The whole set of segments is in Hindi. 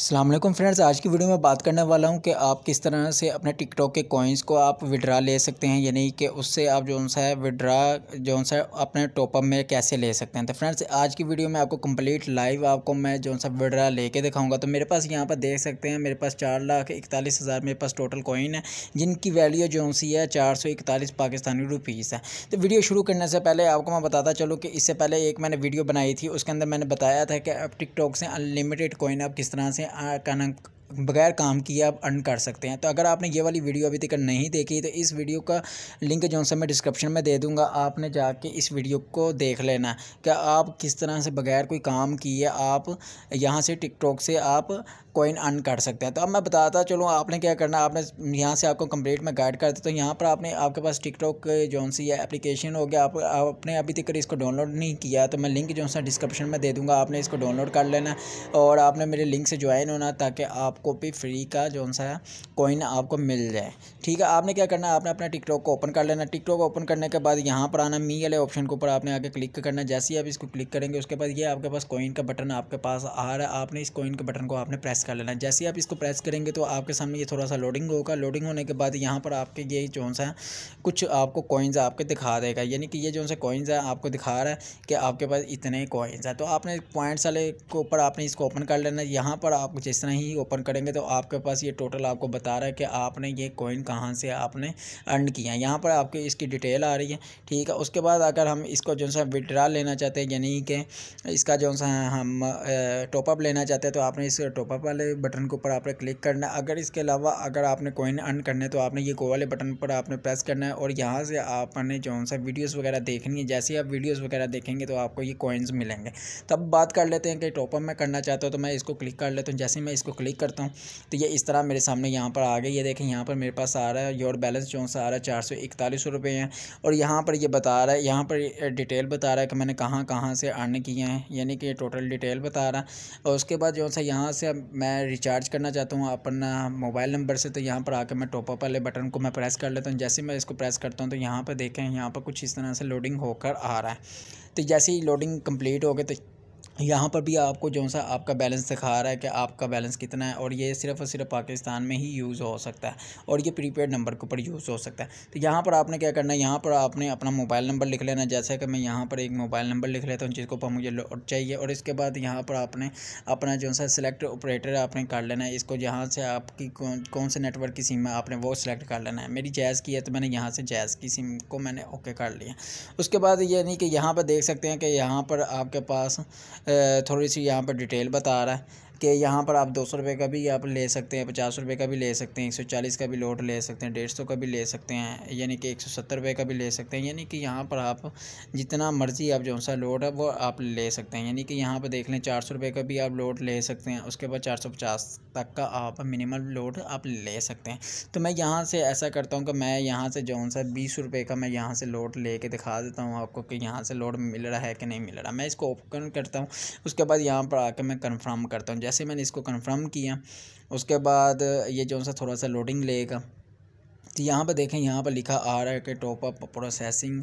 असलम फ्रेंड्स आज की वीडियो में बात करने वाला हूं कि आप किस तरह से अपने टिकटॉक के कॉइन्स को आप विड्रा ले सकते हैं यानी कि उससे आप जो सा है विड्रा जो सा अपने टॉपअप में कैसे ले सकते हैं तो फ्रेंड्स आज की वीडियो में आपको कंप्लीट लाइव आपको मैं जो सा विड्रा कर दिखाऊँगा तो मेरे पास यहाँ पर देख सकते हैं मेरे पास चार लाख इकतालीस हज़ार मेरे पास टोटल कॉइन है जिनकी वैल्यू जो सी है चार सौ इकतालीस पाकिस्तानी रुपीज़ है तो वीडियो शुरू करने से पहले आपको मैं बताता चलूँ कि इससे पहले एक मैंने वीडियो बनाई थी उसके अंदर मैंने बताया था कि आप टिकटॉक से अनलिमिटेड कॉइन आप किस तरह से बगैर काम किए आप अर्न कर सकते हैं तो अगर आपने ये वाली वीडियो अभी तक नहीं देखी तो इस वीडियो का लिंक जो मैं डिस्क्रिप्शन में दे दूंगा आपने जाके इस वीडियो को देख लेना कि आप किस तरह से बगैर कोई काम किए आप यहाँ से टिकटॉक से आप कॉइन अर्न कर सकते हैं तो अब मैं बताता चलूँ आपने क्या करना आपने यहाँ से आपको कंप्लीट में गाइड करते तो यहाँ पर आपने आपके पास टिकटॉक जो सी है एप्लीकेशन हो गया आप, आपने अभी तक इसको डाउनलोड नहीं किया तो मैं लिंक जो सा डिस्क्रिप्शन में दे दूँगा आपने इसको डाउनलोड कर लेना और आपने मेरे लिंक से ज्वाइन होना ताकि आपको भी फ्री का जो सा कॉइन आपको मिल जाए ठीक है आपने क्या करना आपने अपना टिकटॉक को ओपन कर लेना टिकटॉक ओपन करने के बाद यहाँ पर आना मी वाले ऑप्शन के ऊपर आपने आगे क्लिक करना जैसे ही आप इसको क्लिक करेंगे उसके बाद ये आपके पास कॉइन का बटन आपके पास आ रहा है आपने इस कॉइन के बटन को आपने प्रेस प्रेस कर लेना जैसे ही आप इसको प्रेस करेंगे तो आपके सामने ये थोड़ा सा लोडिंग होगा लोडिंग होने के बाद यहाँ पर आपके ये जो सा कुछ आपको कॉइन्स आपके दिखा देगा यानी कि ये जो सा कॉइन्स है आपको दिखा रहा है कि आपके पास इतने कॉइन्स हैं तो आपने पॉइंट्स वाले के ऊपर आपने इसको ओपन कर लेना यहाँ पर आप जिस तरह ही ओपन करेंगे तो आपके पास ये टोटल आपको बता रहा है कि आपने ये कॉइन कहाँ से आपने अर्न किया है यहाँ पर आपके इसकी डिटेल आ रही है ठीक है उसके बाद अगर हम इसको जो सा विड्रा लेना चाहते हैं यानी कि इसका जो सा हम टॉपअप लेना चाहते हैं तो आपने इस टॉपअप वाले बटन के ऊपर आपने क्लिक करना है अगर इसके अलावा अगर आपने कोइन अर्न करने तो आपने ये गो वाले बटन पर आपने प्रेस करना है और यहाँ से आपने जो सा वीडियोज़ वगैरह देखनी है जैसे ही आप वीडियोज़ वगैरह देखेंगे तो आपको ये कोइन्स मिलेंगे तब तो बात कर लेते हैं कि टॉपअप मैं करना चाहता हूँ तो मैं इसको क्लिक कर लेता हूँ जैसे ही मैं इसको क्लिक करता हूँ तो ये इस तरह मेरे सामने यहाँ पर आ गई ये देखें यहाँ पर मेरे पास आ रहा है योर बैलेंस जो सा आ रहा है चार सौ इकतालीस रुपये हैं और यहाँ पर ये बता रहा है यहाँ पर डिटेल बता रहा है कि मैंने कहाँ कहाँ से अर्न किए हैं यानी कि टोटल डिटेल बता रहा है और उसके बाद जो सा यहाँ से मैं रिचार्ज करना चाहता हूँ अपना मोबाइल नंबर से तो यहाँ पर आकर मैं टॉपअप वाले बटन को मैं प्रेस कर लेता हूँ जैसे मैं इसको प्रेस करता हूँ तो यहाँ पर देखें यहाँ पर कुछ इस तरह से लोडिंग होकर आ रहा है तो जैसे ही लोडिंग कम्प्लीट हो गई तो यहाँ पर भी आपको जो सा आपका बैलेंस दिखा रहा है कि आपका बैलेंस कितना है और ये सिर्फ़ और सिर्फ पाकिस्तान में ही यूज़ हो सकता है और ये प्रीपेड नंबर के ऊपर यूज़ हो सकता है तो यहाँ पर आपने क्या करना है यहाँ पर आपने अपना मोबाइल नंबर लिख लेना जैसे कि मैं यहाँ पर एक मोबाइल नंबर लिख लेता हूँ जिसको पर मुझे चाहिए और इसके बाद यहाँ पर आपने अपना जो सा सिलेक्ट ऑपरेटर आपने कर लेना है इसको जहाँ से आपकी कौन कौन से नेटवर्क की सिम है आपने वो सिलेक्ट कर लेना है मेरी जैज़ की है तो मैंने यहाँ से जैज़ की सिम को मैंने ओके कर लिया उसके बाद यानी कि यहाँ पर देख सकते हैं कि यहाँ पर आपके पास थोड़ी सी यहाँ पर डिटेल बता रहा है कि यहाँ पर आप दो सौ रुपये का भी आप ले सकते हैं पचास रुपये का भी ले सकते हैं एक सौ चालीस का भी लोट ले सकते हैं डेढ़ सौ का भी ले सकते हैं यानी कि एक सौ सत्तर रुपये का भी ले सकते हैं यानी कि यहाँ पर आप जितना मर्ज़ी आप जो सा लोट है वो आप ले सकते हैं यानी कि यहाँ पर देख लें चार सौ रुपये का भी आप लोट ले सकते हैं उसके बाद चार सौ पचास तक का आप मिनिमम लोट आप ले सकते हैं तो मैं यहाँ से ऐसा करता हूँ कि मैं यहाँ से जो सा बीस रुपये का मैं यहाँ से लोट ले कर दिखा देता हूँ आपको कि यहाँ से लोट मिल रहा है कि नहीं मिल रहा मैं इसको ओपन करता हूँ उसके बाद यहाँ पर आकर मैं कन्फर्म करता हूँ जैसे मैंने इसको कन्फर्म किया उसके बाद ये जो सा थोड़ा सा लोडिंग लेगा तो यहाँ पर देखें यहाँ पर लिखा आ रहा है कि top up processing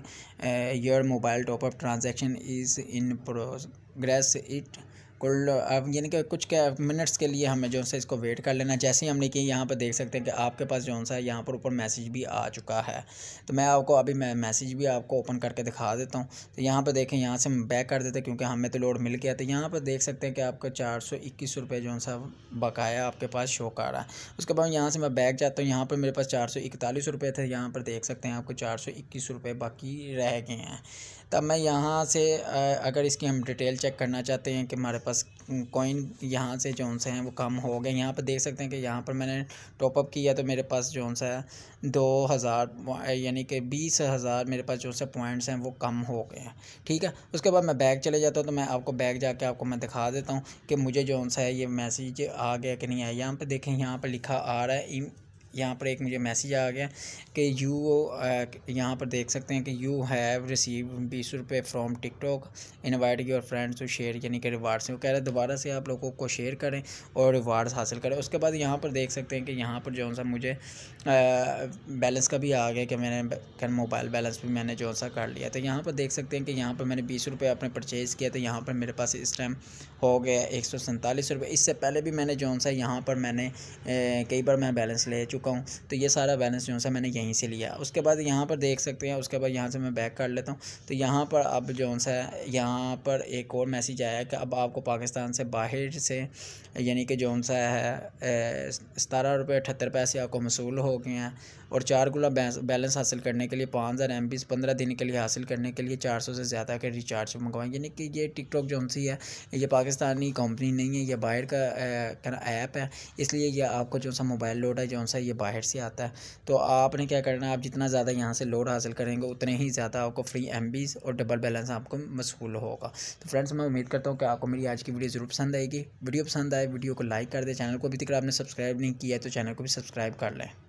your mobile top up transaction is in progress it cool अब यानी कि कुछ के मिनट्स के लिए हमें जो है इसको वेट कर लेना जैसे ही हमने कि यहाँ पर देख सकते हैं कि आपके पास जो सा यहाँ पर ऊपर मैसेज भी आ चुका है तो मैं आपको अभी मैं मैसेज भी आपको ओपन करके दिखा देता हूँ तो यहाँ पर देखें यहाँ से हम बैक कर देते हैं क्योंकि हमें तो लोड मिल गया तो यहाँ पर देख सकते हैं कि आपका चार सौ इक्कीस रुपये जो है बकाया आपके पास शो कर रहा है उसके बाद यहाँ से मैं बैक जाता हूँ यहाँ पर मेरे पास चार सौ इकतालीस रुपये थे यहाँ पर देख सकते हैं आपको चार सौ इक्कीस रुपये बाकी रह गए हैं तब मैं यहाँ से अगर इसकी हम डिटेल चेक करना चाहते हैं कि हमारे पास कॉइन यहाँ से जौन से हैं वो कम हो गए यहाँ पर देख सकते हैं कि यहाँ पर मैंने टॉपअप किया तो मेरे पास जौन सा है दो हज़ार यानी कि बीस हज़ार मेरे पास जो से पॉइंट्स हैं वो कम हो गए हैं ठीक है उसके बाद मैं बैग चले जाता हूँ तो मैं आपको बैग जाके आपको मैं दिखा देता हूँ कि मुझे जौन सा है ये मैसेज आ गया कि नहीं आया यहाँ पर देखें यहाँ पर लिखा आ रहा है यहाँ पर एक मुझे मैसेज आ गया कि यू uh, यहाँ पर देख सकते हैं कि यू हैव रिसीव बीस रुपये from TikTok invite your friends to share यानी कि रिवार्ड्स वो कह रहे हैं दोबारा से आप लोगों को शेयर करें और रिवार्ड्स हासिल करें उसके बाद यहाँ पर देख सकते हैं कि यहाँ पर जो सा मुझे बैलेंस uh, का भी आ गया कि मैंने मोबाइल बैलेंस भी मैंने जो सा कर लिया तो यहाँ पर देख सकते हैं कि यहाँ पर मैंने बीस रुपये अपने परचेज़ किया तो यहाँ पर मेरे पास इस टाइम हो गया एक सौ इससे पहले भी मैंने जो सा यहाँ पर मैंने uh, कई बार मैं बैलेंस ले चुका चुका हूँ तो ये सारा बैलेंस जो सा मैंने यहीं से लिया उसके बाद यहाँ पर देख सकते हैं उसके बाद यहाँ से मैं बैक कर लेता हूँ तो यहाँ पर अब जो सा यहाँ पर एक और मैसेज आया कि अब आपको पाकिस्तान से बाहर से यानी कि जो सा है सतारह रुपये अठहत्तर पैसे आपको मसूल हो गए हैं और चार गुला बैलेंस हासिल करने के लिए पाँच हज़ार एम बीस पंद्रह दिन के लिए हासिल करने के लिए चार सौ से ज़्यादा के रिचार्ज मंगवाएँ यानी कि ये टिकटॉक जो सी है ये पाकिस्तानी कंपनी नहीं है ये बाहर का ऐप है इसलिए यह आपको जो सा मोबाइल लोड है जो सा ये बाहर से आता है तो आपने क्या करना है आप जितना ज़्यादा यहाँ से लोड हासिल करेंगे उतने ही ज़्यादा आपको फ्री एम और डबल बैलेंस आपको मसूल होगा तो फ्रेंड्स मैं उम्मीद करता हूँ कि आपको मेरी आज की वीडियो ज़रूर पसंद आएगी वीडियो पसंद आए वीडियो को लाइक कर दें चैनल को अभी तक आपने सब्सक्राइब नहीं किया है तो चैनल को भी सब्सक्राइब कर लें